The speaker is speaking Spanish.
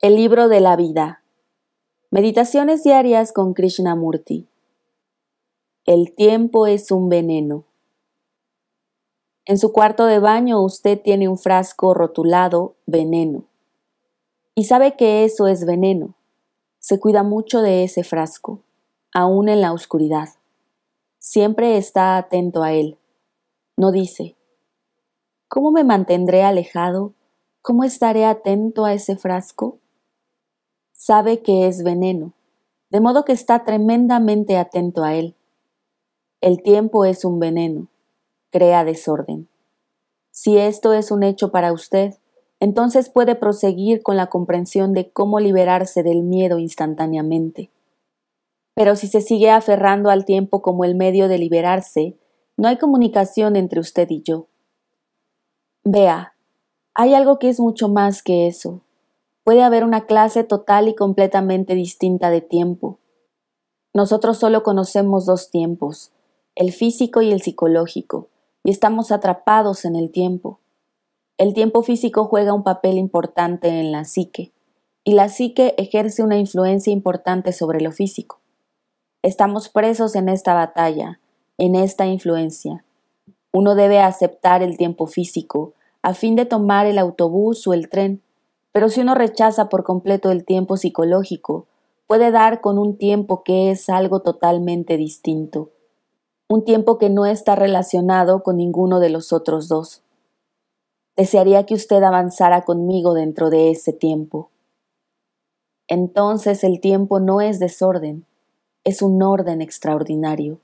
El libro de la vida. Meditaciones diarias con Krishnamurti. El tiempo es un veneno. En su cuarto de baño usted tiene un frasco rotulado veneno. Y sabe que eso es veneno. Se cuida mucho de ese frasco, aún en la oscuridad. Siempre está atento a él. No dice, ¿cómo me mantendré alejado? ¿Cómo estaré atento a ese frasco? sabe que es veneno, de modo que está tremendamente atento a él. El tiempo es un veneno, crea desorden. Si esto es un hecho para usted, entonces puede proseguir con la comprensión de cómo liberarse del miedo instantáneamente. Pero si se sigue aferrando al tiempo como el medio de liberarse, no hay comunicación entre usted y yo. Vea, hay algo que es mucho más que eso puede haber una clase total y completamente distinta de tiempo. Nosotros solo conocemos dos tiempos, el físico y el psicológico, y estamos atrapados en el tiempo. El tiempo físico juega un papel importante en la psique, y la psique ejerce una influencia importante sobre lo físico. Estamos presos en esta batalla, en esta influencia. Uno debe aceptar el tiempo físico a fin de tomar el autobús o el tren, pero si uno rechaza por completo el tiempo psicológico, puede dar con un tiempo que es algo totalmente distinto, un tiempo que no está relacionado con ninguno de los otros dos. Desearía que usted avanzara conmigo dentro de ese tiempo. Entonces el tiempo no es desorden, es un orden extraordinario.